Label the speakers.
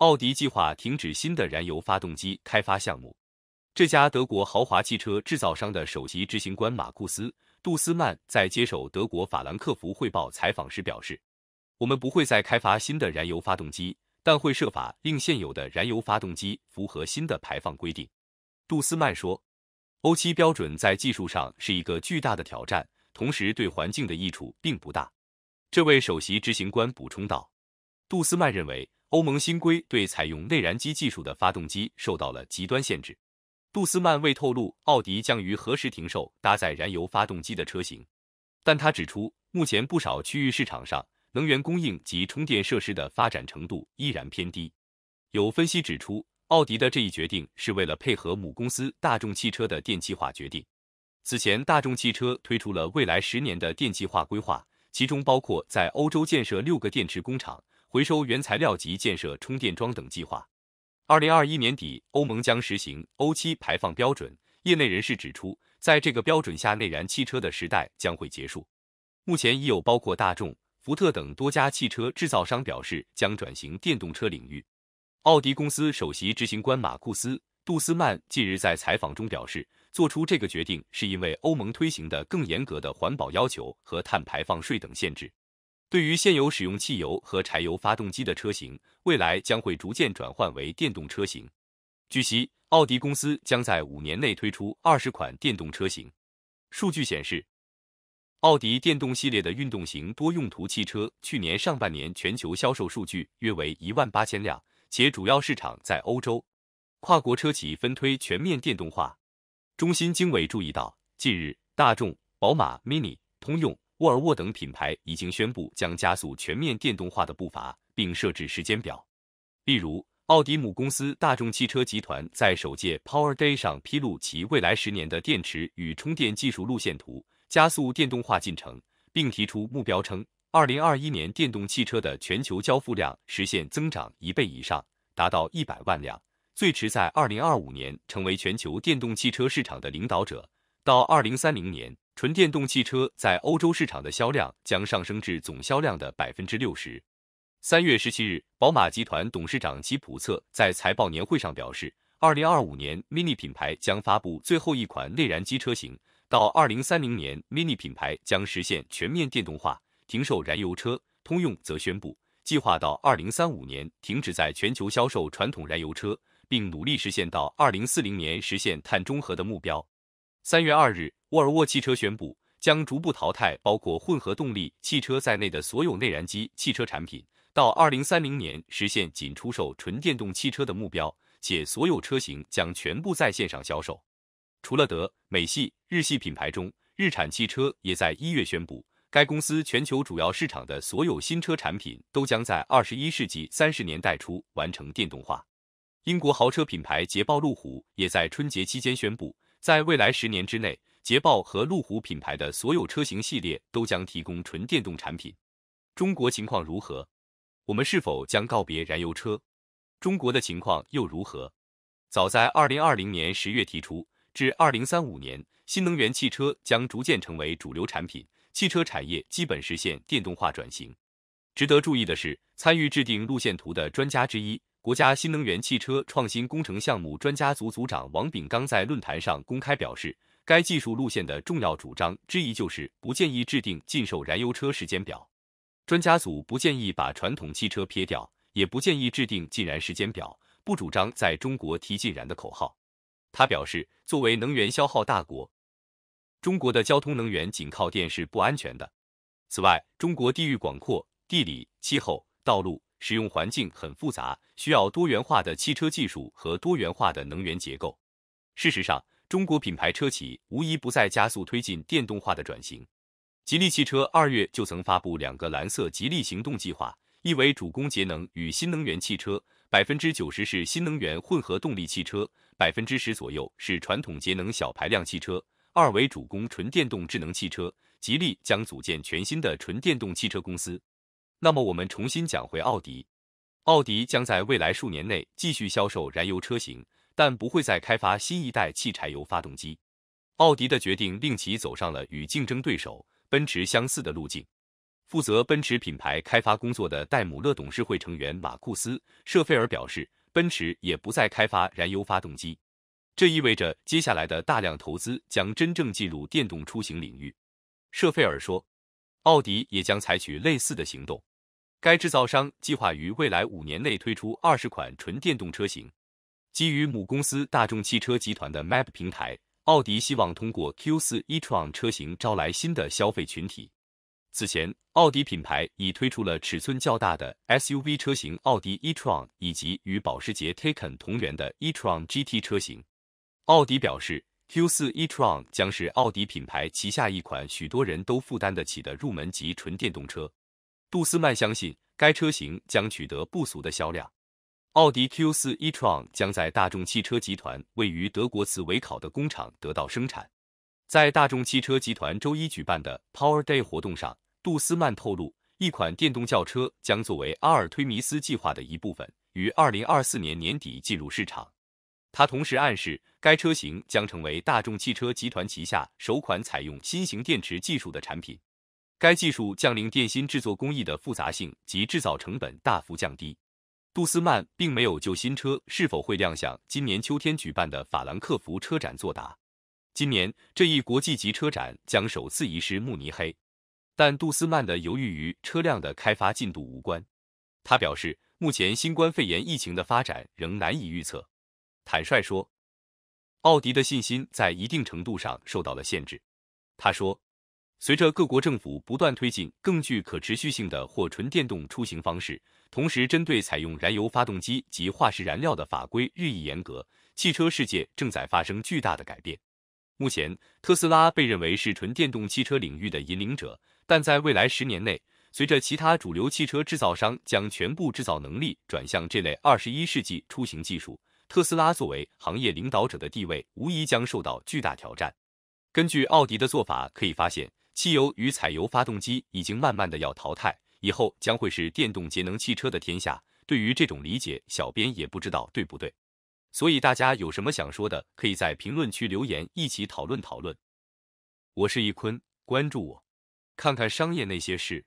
Speaker 1: 奥迪计划停止新的燃油发动机开发项目。这家德国豪华汽车制造商的首席执行官马库斯·杜斯曼在接受德国法兰克福汇报采访时表示：“我们不会再开发新的燃油发动机，但会设法令现有的燃油发动机符合新的排放规定。”杜斯曼说：“欧七标准在技术上是一个巨大的挑战，同时对环境的益处并不大。”这位首席执行官补充道。杜斯曼认为。欧盟新规对采用内燃机技术的发动机受到了极端限制。杜斯曼未透露奥迪将于何时停售搭载燃油发动机的车型，但他指出，目前不少区域市场上能源供应及充电设施的发展程度依然偏低。有分析指出，奥迪的这一决定是为了配合母公司大众汽车的电气化决定。此前，大众汽车推出了未来十年的电气化规划，其中包括在欧洲建设六个电池工厂。回收原材料及建设充电桩等计划。二零二一年底，欧盟将实行欧七排放标准。业内人士指出，在这个标准下，内燃汽车的时代将会结束。目前已有包括大众、福特等多家汽车制造商表示将转型电动车领域。奥迪公司首席执行官马库斯·杜斯曼近日在采访中表示，做出这个决定是因为欧盟推行的更严格的环保要求和碳排放税等限制。对于现有使用汽油和柴油发动机的车型，未来将会逐渐转换为电动车型。据悉，奥迪公司将在五年内推出二十款电动车型。数据显示，奥迪电动系列的运动型多用途汽车去年上半年全球销售数据约为一万八千辆，且主要市场在欧洲。跨国车企分推全面电动化。中心经纬注意到，近日大众、宝马、Mini、通用。沃尔沃等品牌已经宣布将加速全面电动化的步伐，并设置时间表。例如，奥迪母公司大众汽车集团在首届 Power Day 上披露其未来十年的电池与充电技术路线图，加速电动化进程，并提出目标称，二零二一年电动汽车的全球交付量实现增长一倍以上，达到一百万辆，最迟在二零二五年成为全球电动汽车市场的领导者，到二零三零年。纯电动汽车在欧洲市场的销量将上升至总销量的百分之六十。三月十七日，宝马集团董事长吉普策在财报年会上表示，二零二五年 Mini 品牌将发布最后一款内燃机车型，到二零三零年，Mini 品牌将实现全面电动化，停售燃油车。通用则宣布，计划到二零三五年停止在全球销售传统燃油车，并努力实现到二零四零年实现碳中和的目标。三月二日。沃尔沃汽车宣布将逐步淘汰包括混合动力汽车在内的所有内燃机汽车产品，到二零三零年实现仅出售纯电动汽车的目标，且所有车型将全部在线上销售。除了德、美系、日系品牌中，日产汽车也在一月宣布，该公司全球主要市场的所有新车产品都将在二十一世纪三十年代初完成电动化。英国豪车品牌捷豹路虎也在春节期间宣布，在未来十年之内。捷豹和路虎品牌的所有车型系列都将提供纯电动产品。中国情况如何？我们是否将告别燃油车？中国的情况又如何？早在二零二零年十月提出，至二零三五年，新能源汽车将逐渐成为主流产品，汽车产业基本实现电动化转型。值得注意的是，参与制定路线图的专家之一，国家新能源汽车创新工程项目专家组组长王秉刚在论坛上公开表示。该技术路线的重要主张之一就是不建议制定禁售燃油车时间表。专家组不建议把传统汽车撇掉，也不建议制定禁燃时间表，不主张在中国提禁燃的口号。他表示，作为能源消耗大国，中国的交通能源仅靠电是不安全的。此外，中国地域广阔，地理、气候、道路使用环境很复杂，需要多元化的汽车技术和多元化的能源结构。事实上，中国品牌车企无一不在加速推进电动化的转型。吉利汽车二月就曾发布两个蓝色吉利行动计划，一为主攻节能与新能源汽车，百分之九十是新能源混合动力汽车，百分之十左右是传统节能小排量汽车；二为主攻纯电动智能汽车，吉利将组建全新的纯电动汽车公司。那么我们重新讲回奥迪，奥迪将在未来数年内继续销售燃油车型。但不会再开发新一代汽柴油发动机。奥迪的决定令其走上了与竞争对手奔驰相似的路径。负责奔驰品牌开发工作的戴姆勒董事会成员马库斯·舍菲尔表示，奔驰也不再开发燃油发动机。这意味着接下来的大量投资将真正进入电动出行领域。舍菲尔说，奥迪也将采取类似的行动。该制造商计划于未来五年内推出二十款纯电动车型。基于母公司大众汽车集团的 MAP 平台，奥迪希望通过 Q4 e-tron 车型招来新的消费群体。此前，奥迪品牌已推出了尺寸较大的 SUV 车型奥迪 e-tron，以及与保时捷 Taycan 同源的 e-tron GT 车型。奥迪表示，Q4 e-tron 将是奥迪品牌旗下一款许多人都负担得起的入门级纯电动车。杜斯曼相信该车型将取得不俗的销量。奥迪 Q4 e-tron 将在大众汽车集团位于德国茨维考的工厂得到生产。在大众汽车集团周一举办的 Power Day 活动上，杜斯曼透露，一款电动轿车将作为阿尔忒弥斯计划的一部分，于2024年年底进入市场。他同时暗示，该车型将成为大众汽车集团旗下首款采用新型电池技术的产品。该技术将令电芯制作工艺的复杂性及制造成本大幅降低。杜斯曼并没有就新车是否会亮相今年秋天举办的法兰克福车展作答。今年这一国际级车展将首次移师慕尼黑，但杜斯曼的犹豫与车辆的开发进度无关。他表示，目前新冠肺炎疫情的发展仍难以预测。坦率说，奥迪的信心在一定程度上受到了限制。他说。随着各国政府不断推进更具可持续性的或纯电动出行方式，同时针对采用燃油发动机及化石燃料的法规日益严格，汽车世界正在发生巨大的改变。目前，特斯拉被认为是纯电动汽车领域的引领者，但在未来十年内，随着其他主流汽车制造商将全部制造能力转向这类二十一世纪出行技术，特斯拉作为行业领导者的地位无疑将受到巨大挑战。根据奥迪的做法，可以发现。汽油与采油发动机已经慢慢的要淘汰，以后将会是电动节能汽车的天下。对于这种理解，小编也不知道对不对，所以大家有什么想说的，可以在评论区留言一起讨论讨论。我是易坤，关注我，看看商业那些事。